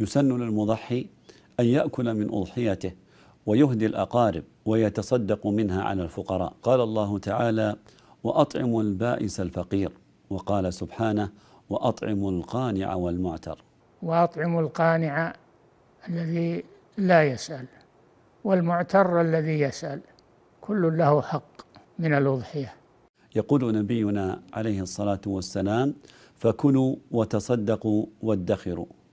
يسن للمضحي أن يأكل من أضحيته ويهدي الأقارب ويتصدق منها على الفقراء قال الله تعالى وأطعموا البائس الفقير وقال سبحانه وأطعموا القانع والمعتر وأطعموا القانع الذي لا يسأل والمعتر الذي يسأل كل له حق من الأضحية يقول نبينا عليه الصلاة والسلام فكلوا وتصدقوا وادخروا